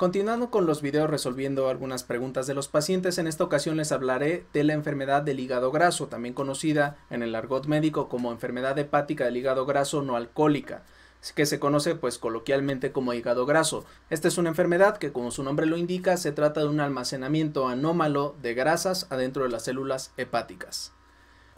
Continuando con los videos resolviendo algunas preguntas de los pacientes, en esta ocasión les hablaré de la enfermedad del hígado graso, también conocida en el argot médico como enfermedad hepática del hígado graso no alcohólica que se conoce pues coloquialmente como hígado graso. Esta es una enfermedad que como su nombre lo indica se trata de un almacenamiento anómalo de grasas adentro de las células hepáticas.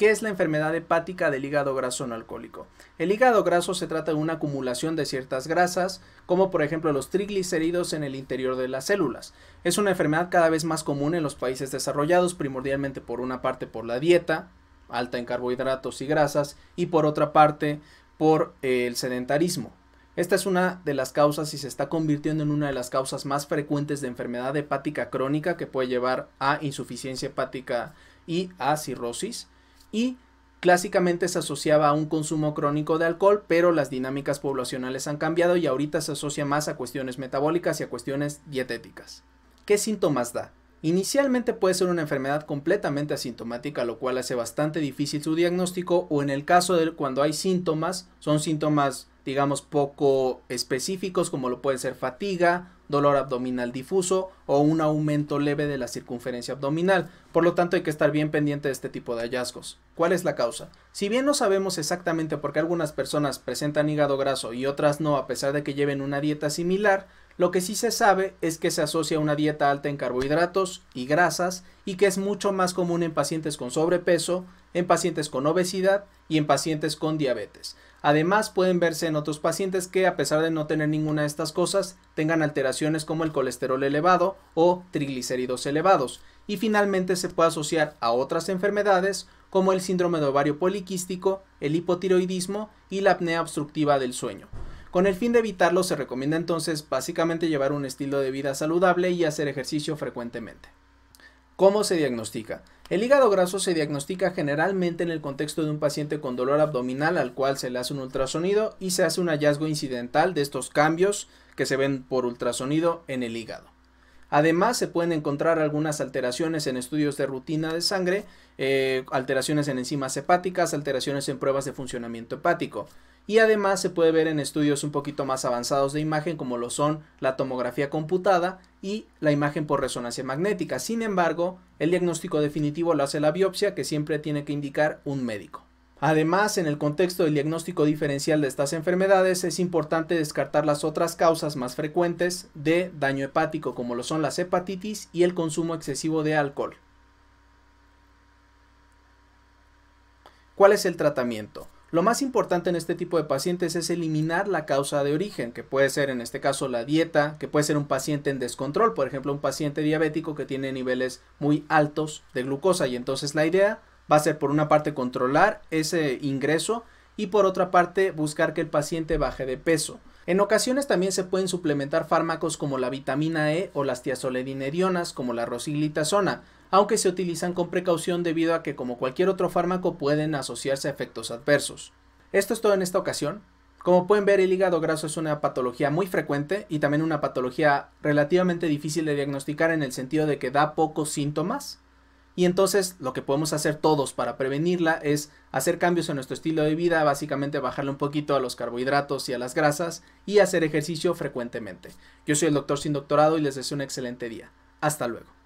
¿Qué es la enfermedad hepática del hígado graso no alcohólico? El hígado graso se trata de una acumulación de ciertas grasas, como por ejemplo los triglicéridos en el interior de las células. Es una enfermedad cada vez más común en los países desarrollados, primordialmente por una parte por la dieta, alta en carbohidratos y grasas, y por otra parte por eh, el sedentarismo. Esta es una de las causas y se está convirtiendo en una de las causas más frecuentes de enfermedad hepática crónica que puede llevar a insuficiencia hepática y a cirrosis y clásicamente se asociaba a un consumo crónico de alcohol, pero las dinámicas poblacionales han cambiado y ahorita se asocia más a cuestiones metabólicas y a cuestiones dietéticas. ¿Qué síntomas da? Inicialmente puede ser una enfermedad completamente asintomática, lo cual hace bastante difícil su diagnóstico o en el caso de cuando hay síntomas, son síntomas digamos, poco específicos, como lo pueden ser fatiga, dolor abdominal difuso o un aumento leve de la circunferencia abdominal. Por lo tanto, hay que estar bien pendiente de este tipo de hallazgos. ¿Cuál es la causa? Si bien no sabemos exactamente por qué algunas personas presentan hígado graso y otras no, a pesar de que lleven una dieta similar, lo que sí se sabe es que se asocia a una dieta alta en carbohidratos y grasas y que es mucho más común en pacientes con sobrepeso, en pacientes con obesidad y en pacientes con diabetes. Además, pueden verse en otros pacientes que, a pesar de no tener ninguna de estas cosas, tengan alteraciones como el colesterol elevado o triglicéridos elevados. Y finalmente se puede asociar a otras enfermedades como el síndrome de ovario poliquístico, el hipotiroidismo y la apnea obstructiva del sueño. Con el fin de evitarlo, se recomienda entonces básicamente llevar un estilo de vida saludable y hacer ejercicio frecuentemente. ¿Cómo se diagnostica? El hígado graso se diagnostica generalmente en el contexto de un paciente con dolor abdominal al cual se le hace un ultrasonido y se hace un hallazgo incidental de estos cambios que se ven por ultrasonido en el hígado. Además, se pueden encontrar algunas alteraciones en estudios de rutina de sangre, eh, alteraciones en enzimas hepáticas, alteraciones en pruebas de funcionamiento hepático. Y además se puede ver en estudios un poquito más avanzados de imagen como lo son la tomografía computada y la imagen por resonancia magnética. Sin embargo, el diagnóstico definitivo lo hace la biopsia que siempre tiene que indicar un médico. Además, en el contexto del diagnóstico diferencial de estas enfermedades, es importante descartar las otras causas más frecuentes de daño hepático, como lo son las hepatitis y el consumo excesivo de alcohol. ¿Cuál es el tratamiento? Lo más importante en este tipo de pacientes es eliminar la causa de origen, que puede ser en este caso la dieta, que puede ser un paciente en descontrol, por ejemplo un paciente diabético que tiene niveles muy altos de glucosa y entonces la idea va a ser por una parte controlar ese ingreso y por otra parte buscar que el paciente baje de peso. En ocasiones también se pueden suplementar fármacos como la vitamina E o las tiazoledinedionas como la rosiglitazona, aunque se utilizan con precaución debido a que como cualquier otro fármaco pueden asociarse a efectos adversos. Esto es todo en esta ocasión. Como pueden ver, el hígado graso es una patología muy frecuente y también una patología relativamente difícil de diagnosticar en el sentido de que da pocos síntomas. Y entonces lo que podemos hacer todos para prevenirla es hacer cambios en nuestro estilo de vida, básicamente bajarle un poquito a los carbohidratos y a las grasas y hacer ejercicio frecuentemente. Yo soy el doctor sin doctorado y les deseo un excelente día. Hasta luego.